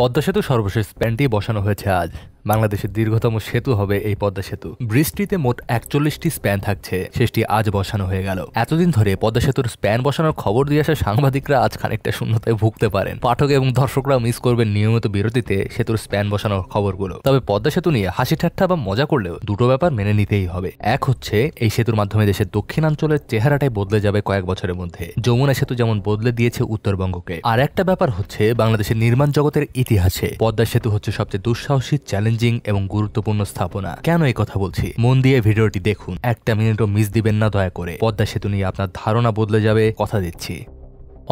পদ্মা সেতু সর্বশেষ স্প্যান বসানো হয়েছে আজ বাংলাদেশের দীর্ঘতম সেতু হবে এই পদ্মা সেতু বৃষ্টিতে মোট একচল্লিশটি স্প্যান থাকছে শেষটি আজ বসানো হয়ে গেল এতদিন ধরে পদ্মা সেতুর স্প্যান বসানোর খবর দিয়ে আসা সাংবাদিকরা আজ খানিকটা শূন্যতায় ভুগতে পারেন পাঠক এবং দর্শকরা মিস করবেন নিয়মিত বিরতিতে সেতুর স্প্যান বসানোর খবরগুলো তবে পদ্মা সেতু নিয়ে হাসি ঠাট্টা বা মজা করলেও দুটো ব্যাপার মেনে নিতেই হবে এক হচ্ছে এই সেতুর মাধ্যমে দেশের দক্ষিণাঞ্চলের চেহারাটাই বদলে যাবে কয়েক বছরের মধ্যে যমুনা সেতু যেমন বদলে দিয়েছে উত্তরবঙ্গকে আর একটা ব্যাপার হচ্ছে বাংলাদেশের নির্মাণ জগতের ইতিহাসে পদ্মা সেতু হচ্ছে সবচেয়ে দুঃসাহসী চ্যালেঞ্জ চ্যালেঞ্জিং এবং গুরুত্বপূর্ণ স্থাপনা কেন এই কথা বলছি মন দিয়ে ভিডিওটি দেখুন একটা মিনিটও মিস দিবেন না দয়া করে পদ্মা সেতু নিয়ে আপনার ধারণা বদলে যাবে কথা দিচ্ছি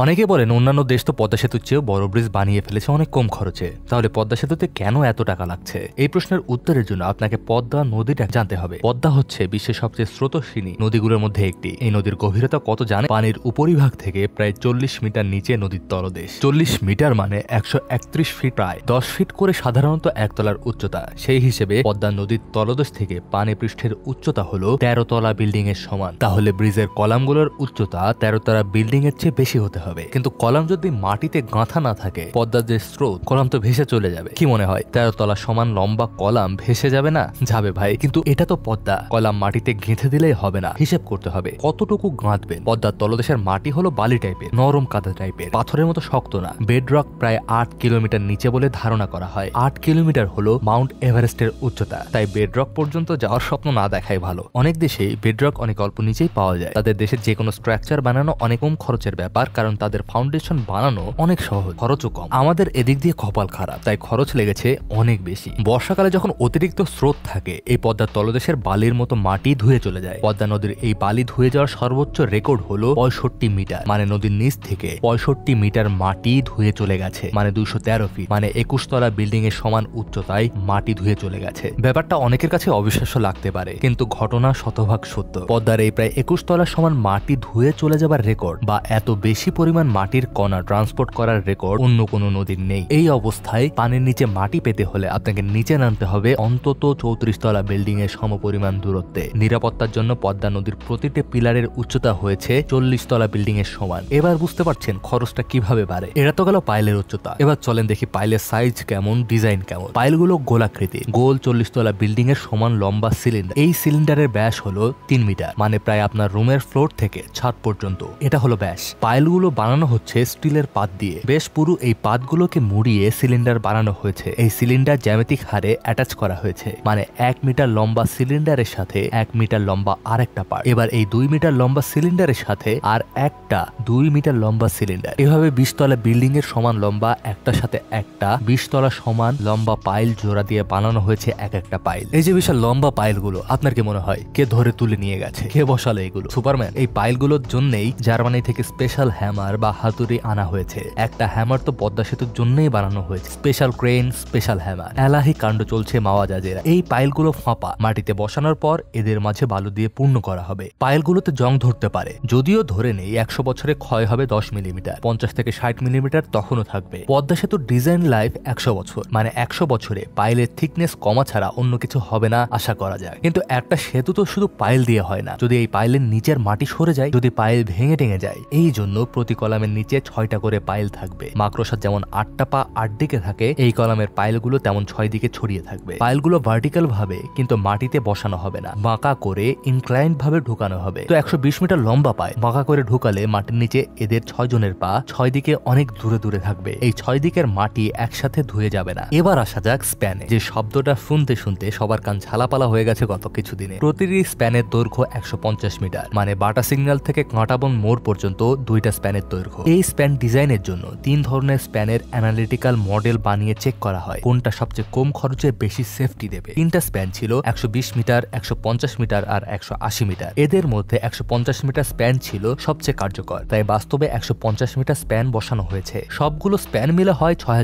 অনেকে বলেন অন্যান্য দেশ তো পদ্মা সেতুর চেয়েও বড় ব্রিজ বানিয়ে ফেলেছে অনেক কম খরচে তাহলে পদ্মা সেতুতে কেন এত টাকা লাগছে এই প্রশ্নের উত্তরের জন্য আপনাকে পদ্মা নদীটা জানতে হবে পদ্মা হচ্ছে বিশ্বের সবচেয়ে স্রোতস্বিনী নদীগুলোর মধ্যে একটি এই নদীর গভীরতা কত জানে পানির উপরিভাগ থেকে প্রায় চল্লিশ মিটার নিচে নদীর তলদেশ চল্লিশ মিটার মানে একশো একত্রিশ ফিট প্রায় দশ ফিট করে সাধারণত একতলার উচ্চতা সেই হিসেবে পদ্মা নদীর তলদেশ থেকে পানি পৃষ্ঠের উচ্চতা হলো তেরো তলা বিল্ডিং এর সমান তাহলে ব্রিজের কলামগুলোর উচ্চতা তেরো তলা বিল্ডিং এর চেয়ে বেশি হতে হবে কিন্তু কলাম যদি মাটিতে গাঁথা না থাকে পদ্মার যে স্রোত কলাম তো ভেসে চলে যাবে কি মনে হয় তেরো তলা সমান লম্বা কলাম ভেসে যাবে না যাবে ভাই কিন্তু এটা তো পদ্মা কলাম মাটিতে গেঁথে দিলেই হবে না হিসেব করতে হবে কতটুকু গাঁথবেন পদ্মার তলদেশের মাটি হলো বালি টাইপের নরম কাদা টাইপের পাথরের মতো শক্ত না বেডরক প্রায় আট কিলোমিটার নিচে বলে ধারণা করা হয় আট কিলোমিটার হলো মাউন্ট এভারেস্টের উচ্চতা তাই বেডরক পর্যন্ত যাওয়ার স্বপ্ন না দেখাই ভালো অনেক দেশেই বেডরক অনেক অল্প নিচেই পাওয়া যায় তাদের দেশের যে কোনো স্ট্রাকচার বানানো অনেক কম খরচের ব্যাপার কারণ কারণ তাদের ফাউন্ডেশন বানানো অনেক সহজ খরচও কম আমাদের এদিক দিয়ে কপাল খারাপ তাই খরচ লেগেছে অনেক বেশি বর্ষাকালে যখন অতিরিক্ত স্রোত থাকে এই পদ্মার তলদেশের বালির মতো মাটি ধুয়ে চলে যায় পদ্মা নদীর এই বালি ধুয়ে যাওয়ার সর্বোচ্চ রেকর্ড হলো পঁয়ষট্টি মিটার মানে নদীর নিচ থেকে পঁয়ষট্টি মিটার মাটি ধুয়ে চলে গেছে মানে দুশো তেরো ফিট মানে একুশ তলা বিল্ডিং এর সমান উচ্চতায় মাটি ধুয়ে চলে গেছে ব্যাপারটা অনেকের কাছে অবিশ্বাস্য লাগতে পারে কিন্তু ঘটনা শতভাগ সত্য পদ্মার এই প্রায় একুশ তলা সমান মাটি ধুয়ে চলে যাবার রেকর্ড বা এত বেশি পরিমাণ মাটির কণা ট্রান্সপোর্ট করার রেকর্ড অন্য কোনো নদীর নেই এই অবস্থায় পানির নিচে মাটি পেতে হলে আপনাকে নিচে নামতে হবে অন্তত চৌত্রিশ তলা বিল্ডিং এর সমপরিমাণ দূরত্বে নিরাপত্তার জন্য পদ্মা নদীর প্রতিটি পিলারের উচ্চতা হয়েছে চল্লিশ তলা বিল্ডিং এর সমান এবার বুঝতে পারছেন খরচটা কিভাবে বাড়ে এরা তো গেল পাইলের উচ্চতা এবার চলেন দেখি পাইলের সাইজ কেমন ডিজাইন কেমন পাইলগুলো গোলাকৃতি গোল চল্লিশ তলা বিল্ডিং এর সমান লম্বা সিলিন্ডার এই সিলিন্ডারের ব্যাস হলো তিন মিটার মানে প্রায় আপনার রুমের ফ্লোর থেকে ছাদ পর্যন্ত এটা হলো ব্যাস পাইলগুলো বানানো হচ্ছে স্টিলের পাত দিয়ে বেশ পুরু এই পাতগুলোকে মুড়িয়ে সিলিন্ডার বানানো হয়েছে এই সিলিন্ডার জ্যামিতিক হারে অ্যাটাচ করা হয়েছে মানে এক মিটার লম্বা সিলিন্ডারের সাথে এক মিটার লম্বা আর একটা পার্ট এবার এই দুই মিটার লম্বা সিলিন্ডারের সাথে আর একটা দুই মিটার লম্বা সিলিন্ডার এভাবে বিশতলা বিল্ডিং এর সমান লম্বা একটার সাথে একটা বিশতলা সমান লম্বা পাইল জোড়া দিয়ে বানানো হয়েছে এক একটা পাইল এই যে বিশাল লম্বা পাইলগুলো আপনার কি মনে হয় কে ধরে তুলে নিয়ে গেছে কে বসালো এগুলো সুপারম্যান এই পাইলগুলোর জন্যই জার্মানি থেকে স্পেশাল হ্যাম হ্যামার বা হাতুড়ি আনা হয়েছে একটা হ্যামার তো পদ্মা সেতুর জন্যই বানানো হয়েছে স্পেশাল ক্রেন স্পেশাল হ্যামার এলাহি কাণ্ড চলছে মাওয়া জাজের এই পাইলগুলো ফাঁপা মাটিতে বসানোর পর এদের মাঝে বালু দিয়ে পূর্ণ করা হবে পাইলগুলোতে জং ধরতে পারে যদিও ধরে নেই একশো বছরে ক্ষয় হবে দশ মিলিমিটার পঞ্চাশ থেকে ষাট মিলিমিটার তখনও থাকবে পদ্মা সেতুর ডিজাইন লাইফ একশো বছর মানে একশো বছরে পাইলের থিকনেস কমা ছাড়া অন্য কিছু হবে না আশা করা যায় কিন্তু একটা সেতু তো শুধু পাইল দিয়ে হয় না যদি এই পাইলের নিচের মাটি সরে যায় যদি পাইল ভেঙে টেঙে যায় এই জন্য প্রতি প্রতি কলামের নিচে ছয়টা করে পাইল থাকবে মাকড়সার যেমন আটটা পা আট দিকে থাকে এই কলামের পাইলগুলো তেমন ছয় দিকে ছড়িয়ে থাকবে পাইলগুলো ভার্টিক্যাল ভাবে কিন্তু মাটিতে বসানো হবে না বাঁকা করে ইনক্লাইন ভাবে ঢুকানো হবে তো একশো মিটার লম্বা পায় বাঁকা করে ঢুকালে মাটির নিচে এদের ছয় জনের পা ছয় দিকে অনেক দূরে দূরে থাকবে এই ছয় দিকের মাটি একসাথে ধুয়ে যাবে না এবার আসা যাক স্প্যানে যে শব্দটা শুনতে শুনতে সবার কান ঝালাপালা হয়ে গেছে গত কিছুদিনে প্রতিটি স্প্যানের দৈর্ঘ্য একশো মিটার মানে বাটা সিগন্যাল থেকে কাঁটাবন মোড় পর্যন্ত দুইটা স্প্যানে স্প্যানের দৈর্ঘ্য এই স্প্যান ডিজাইনের জন্য তিন ধরনের স্প্যানের অ্যানালিটিক্যাল মডেল বানিয়ে চেক করা হয় কোনটা সবচেয়ে কম খরচে বেশি সেফটি দেবে তিনটা স্প্যান ছিল একশো মিটার একশো মিটার আর একশো মিটার এদের মধ্যে একশো মিটার স্প্যান ছিল সবচেয়ে কার্যকর তাই বাস্তবে একশো মিটার স্প্যান বসানো হয়েছে সবগুলো স্প্যান মিলে হয় ছয়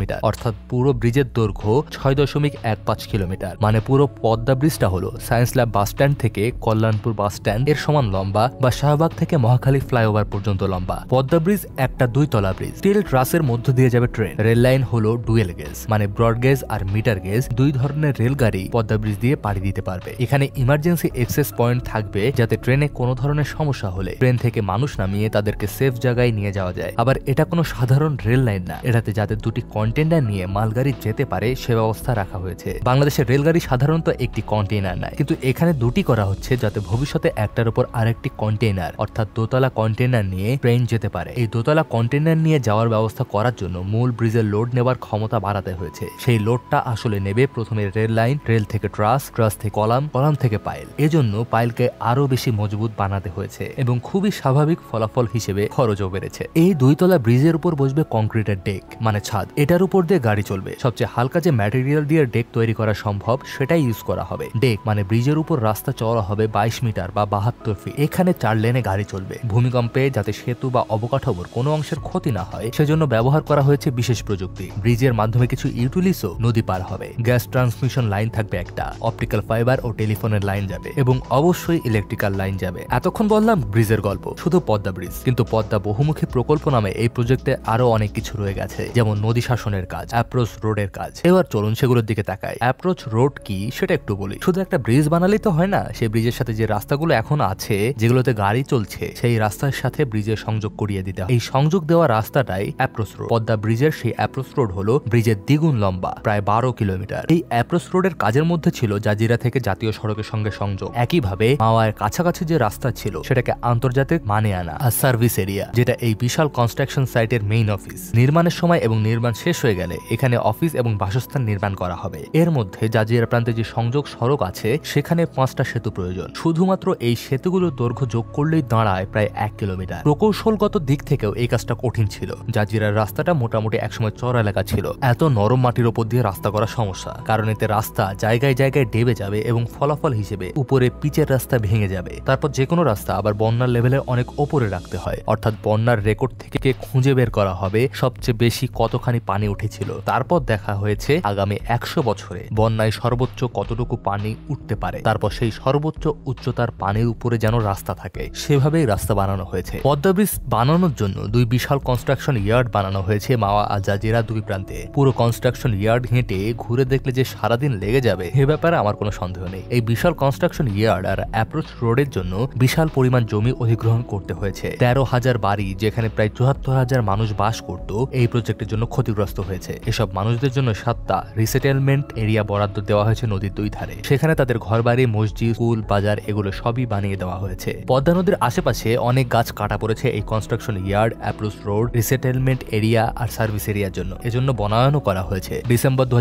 মিটার অর্থাৎ পুরো ব্রিজের দৈর্ঘ্য ছয় দশমিক এক পাঁচ কিলোমিটার মানে পুরো পদ্মা ব্রিজটা হলো সায়েন্স ল্যাব বাস স্ট্যান্ড থেকে কল্যাণপুর বাস স্ট্যান্ড এর সমান লম্বা বা শাহবাগ থেকে মহাখালী ফ্লাইওভার পর্যন্ত লম্বা পদ্মা ব্রিজ একটা দুই তলা ব্রিজ স্টিল ট্রাসের মধ্য দিয়ে যাবে ট্রেন রেল লাইন হলো ডুয়েল গেজ মানে ব্রড গেজ আর মিটার গেজ দুই ধরনের রেলগাড়ি পদ্মা ব্রিজ দিয়ে পাড়ি দিতে পারবে এখানে ইমার্জেন্সি এক্সেস পয়েন্ট থাকবে যাতে ট্রেনে কোনো ধরনের সমস্যা হলে ট্রেন থেকে মানুষ নামিয়ে তাদেরকে সেফ জায়গায় নিয়ে যাওয়া যায় আবার এটা কোনো সাধারণ রেল লাইন না এটাতে যাতে দুটি কন্টেনার নিয়ে মালগাড়ি যেতে পারে সে ব্যবস্থা রাখা হয়েছে বাংলাদেশের রেলগাড়ি সাধারণত একটি কন্টেনার নেয় কিন্তু এখানে দুটি করা হচ্ছে যাতে ভবিষ্যতে একটার উপর আরেকটি কন্টেনার অর্থাৎ দোতলা কন্টেনার নিয়ে নিয়ে ট্রেন যেতে পারে এই দোতলা কন্টেনার নিয়ে যাওয়ার ব্যবস্থা করার জন্য মূল ব্রিজের লোড নেবার ক্ষমতা বাড়াতে হয়েছে সেই লোডটা আসলে নেবে প্রথমে রেল লাইন রেল থেকে ট্রাস ট্রাস থেকে কলাম কলাম থেকে পাইল এজন্য পাইলকে আরো বেশি মজবুত বানাতে হয়েছে এবং খুবই স্বাভাবিক ফলাফল হিসেবে খরচও বেড়েছে এই দুইতলা ব্রিজের উপর বসবে কংক্রিটের ডেক মানে ছাদ এটার উপর দিয়ে গাড়ি চলবে সবচেয়ে হালকা যে ম্যাটেরিয়াল দিয়ে ডেক তৈরি করা সম্ভব সেটাই ইউজ করা হবে ডেক মানে ব্রিজের উপর রাস্তা চওড়া হবে বাইশ মিটার বা বাহাত্তর ফিট এখানে চার লেনে গাড়ি চলবে ভূমিকম্পে যাতে সেতু বা অবকাঠামোর কোনো অংশের ক্ষতি না হয় সেজন্য ব্যবহার করা হয়েছে বিশেষ প্রযুক্তি ব্রিজের মাধ্যমে কিছু ইউটিলিসও নদী পার হবে গ্যাস ট্রান্সমিশন লাইন থাকবে একটা অপটিক্যাল ফাইবার ও টেলিফোনের লাইন যাবে এবং অবশ্যই ইলেকট্রিক্যাল লাইন যাবে এতক্ষণ বললাম ব্রিজের গল্প শুধু পদ্মা ব্রিজ কিন্তু পদ্মা বহুমুখী প্রকল্প নামে এই প্রজেক্টে আরো অনেক কিছু রয়ে গেছে যেমন নদী শাসনের কাজ অ্যাপ্রোচ রোডের কাজ এবার চলুন সেগুলোর দিকে তাকায় অ্যাপ্রোচ রোড কি সেটা একটু বলি শুধু একটা ব্রিজ বানালেই তো হয় না সেই ব্রিজের সাথে যে রাস্তাগুলো এখন আছে যেগুলোতে গাড়ি চলছে সেই রাস্তার সাথে ব্রিজ ব্রিজের সংযোগ করিয়ে দিতে এই সংযোগ দেওয়া রাস্তাটাই অ্যাপ্রোচ রোড পদ্মা ব্রিজের সেই অ্যাপ্রোচ রোড হলো ব্রিজের দ্বিগুণ লম্বা প্রায় বারো কিলোমিটার এই অ্যাপ্রোচ রোডের কাজের মধ্যে ছিল জাজিরা থেকে জাতীয় সড়কের সঙ্গে সংযোগ একইভাবে মাওয়ার কাছাকাছি যে রাস্তা ছিল সেটাকে আন্তর্জাতিক মানে আনা আর সার্ভিস এরিয়া যেটা এই বিশাল কনস্ট্রাকশন সাইটের মেইন অফিস নির্মাণের সময় এবং নির্মাণ শেষ হয়ে গেলে এখানে অফিস এবং বাসস্থান নির্মাণ করা হবে এর মধ্যে জাজিরা প্রান্তে যে সংযোগ সড়ক আছে সেখানে পাঁচটা সেতু প্রয়োজন শুধুমাত্র এই সেতুগুলোর দৈর্ঘ্য যোগ করলেই দাঁড়ায় প্রায় এক কিলোমিটার প্রকৌশলগত দিক থেকেও এই কাজটা কঠিন ছিল জাজিরার রাস্তাটা মোটামুটি একসময় চর এলাকা ছিল এত নরম মাটির ওপর দিয়ে রাস্তা করা সমস্যা কারণ এতে রাস্তা জায়গায় জায়গায় ডেবে যাবে এবং ফলাফল হিসেবে উপরে পিচের রাস্তা ভেঙে যাবে তারপর যে কোনো রাস্তা আবার বন্যার লেভেলের অনেক ওপরে রাখতে হয় অর্থাৎ বন্যার রেকর্ড থেকে খুঁজে বের করা হবে সবচেয়ে বেশি কতখানি পানি উঠেছিল তারপর দেখা হয়েছে আগামী একশো বছরে বন্যায় সর্বোচ্চ কতটুকু পানি উঠতে পারে তারপর সেই সর্বোচ্চ উচ্চতার পানির উপরে যেন রাস্তা থাকে সেভাবেই রাস্তা বানানো হয়েছে পদ্ম ব্রিজ বানানোর জন্য দুই বিশাল কনস্ট্রাকশন ইয়ার্ড বানানো হয়েছে মাওয়া আর জাজিরা দুই প্রান্তে পুরো কনস্ট্রাকশন ইয়ার্ড হেঁটে ঘুরে দেখলে যে সারাদিন লেগে যাবে এ ব্যাপারে আমার কোনো সন্দেহ নেই এই বিশাল কনস্ট্রাকশন ইয়ার্ড আর অ্যাপ্রোচ রোডের জন্য বিশাল পরিমাণ জমি অধিগ্রহণ করতে হয়েছে তেরো হাজার বাড়ি যেখানে প্রায় চুয়াত্তর হাজার মানুষ বাস করত এই প্রজেক্টের জন্য ক্ষতিগ্রস্ত হয়েছে এসব মানুষদের জন্য সাতটা রিসেটেলমেন্ট এরিয়া বরাদ্দ দেওয়া হয়েছে নদীর দুই ধারে সেখানে তাদের ঘরবাড়ি মসজিদ স্কুল বাজার এগুলো সবই বানিয়ে দেওয়া হয়েছে পদ্মা নদীর আশেপাশে অনেক গাছ কাটা পড়ে করেছে এই construction yard approach road resettlement area আর সার্ভিস এরিয়ার জন্য এজন্য বনায়নও করা হয়েছে ডিসেম্বর দু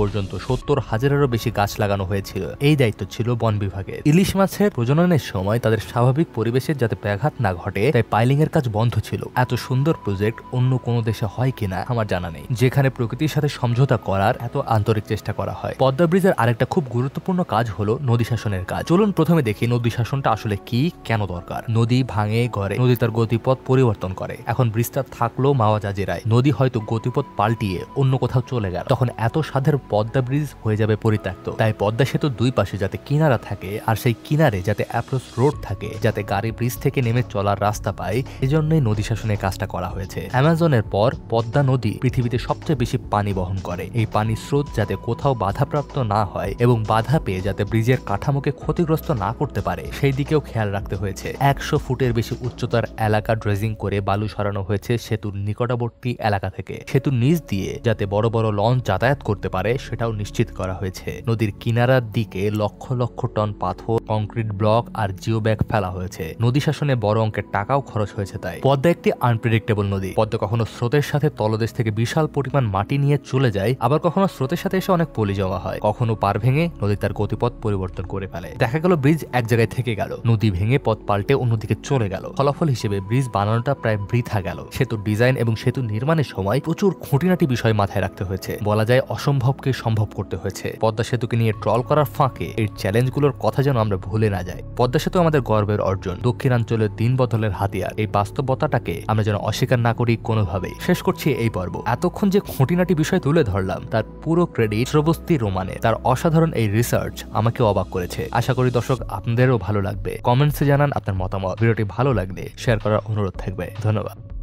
পর্যন্ত সত্তর হাজারেরও বেশি গাছ লাগানো হয়েছিল এই দায়িত্ব ছিল বন বিভাগের ইলিশ মাছের প্রজননের সময় তাদের স্বাভাবিক পরিবেশে যাতে ব্যাঘাত না ঘটে তাই পাইলিং এর কাজ বন্ধ ছিল এত সুন্দর প্রজেক্ট অন্য কোনো দেশে হয় কিনা আমার জানা নেই যেখানে প্রকৃতির সাথে সমঝোতা করার এত আন্তরিক চেষ্টা করা হয় পদ্মা ব্রিজের আরেকটা খুব গুরুত্বপূর্ণ কাজ হলো নদী শাসনের কাজ চলুন প্রথমে দেখি নদী শাসনটা আসলে কি কেন দরকার নদী ভাঙে ঘরে নদীতে তার গতিপথ পরিবর্তন করে এখন ব্রিজটা থাকলো মাওয়াজা জেরায় নদী হয়তো গতিপথ পাল্টিয়ে অন্য কোথাও চলে গেল তখন এত সাধের পদ্মা ব্রিজ হয়ে যাবে পরিত্যক্ত তাই পদ্মা সেতুর দুই পাশে যাতে কিনারা থাকে আর সেই কিনারে যাতে অ্যাপ্রোচ রোড থাকে যাতে গাড়ি ব্রিজ থেকে নেমে চলার রাস্তা পায় এজন্যই নদী শাসনের কাজটা করা হয়েছে অ্যামাজনের পর পদ্মা নদী পৃথিবীতে সবচেয়ে বেশি পানি বহন করে এই পানির স্রোত যাতে কোথাও বাধাপ্রাপ্ত না হয় এবং বাধা পেয়ে যাতে ব্রিজের কাঠামোকে ক্ষতিগ্রস্ত না করতে পারে সেই দিকেও খেয়াল রাখতে হয়েছে একশো ফুটের বেশি উচ্চতার এলাকা ড্রেজিং করে বালু সরানো হয়েছে সেতুর নিকটবর্তী এলাকা থেকে সেতুর নিচ দিয়ে যাতে বড় বড় লঞ্চ যাতায়াত করতে পারে সেটাও নিশ্চিত করা হয়েছে নদীর কিনারার দিকে লক্ষ লক্ষ টন পাথর কংক্রিট ব্লক আর জিও ব্যাগ ফেলা হয়েছে নদী শাসনে বড় অঙ্কের টাকাও খরচ হয়েছে তাই পদ্মা একটি আনপ্রেডিক্টেবল নদী পদ্মা কখনো স্রোতের সাথে তলদেশ থেকে বিশাল পরিমাণ মাটি নিয়ে চলে যায় আবার কখনো স্রোতের সাথে এসে অনেক পলি জমা হয় কখনো পার ভেঙে নদী তার গতিপথ পরিবর্তন করে ফেলে দেখা গেল ব্রিজ এক জায়গায় থেকে গেল নদী ভেঙে পথ পাল্টে অন্যদিকে চলে গেল ফলাফল হিসেবে ব্রিজ বানানোটা প্রায় বৃথা গেল সেতু ডিজাইন এবং সেতু নির্মাণের সময় প্রচুর খুঁটিনাটি বিষয় মাথায় রাখতে হয়েছে বলা যায় অসম্ভবকে সম্ভব করতে হয়েছে পদ্মা সেতুকে নিয়ে ট্রল করার ফাঁকে এই চ্যালেঞ্জগুলোর কথা যেন আমরা ভুলে না যাই পদ্মা সেতু আমাদের গর্বের অর্জন দক্ষিণাঞ্চলের দিন বদলের হাতিয়ার এই বাস্তবতাটাকে আমরা যেন অস্বীকার না করি কোনোভাবে শেষ করছি এই পর্ব এতক্ষণ যে খুঁটিনাটি বিষয় তুলে ধরলাম তার পুরো ক্রেডিট শ্রবস্তি রোমানে তার অসাধারণ এই রিসার্চ আমাকে অবাক করেছে আশা করি দর্শক আপনাদেরও ভালো লাগবে কমেন্টসে জানান আপনার মতামত ভিডিওটি ভালো লাগলে শেয়ার করার অনুরোধ থাকবে ধন্যবাদ